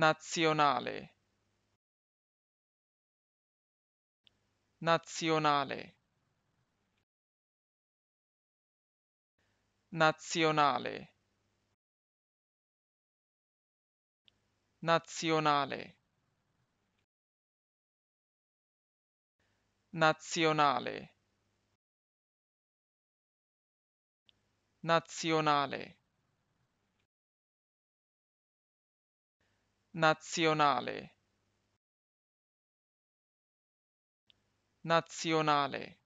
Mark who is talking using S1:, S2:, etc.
S1: nazionale nazionale nazionale nazionale nazionale nazionale nazionale nazionale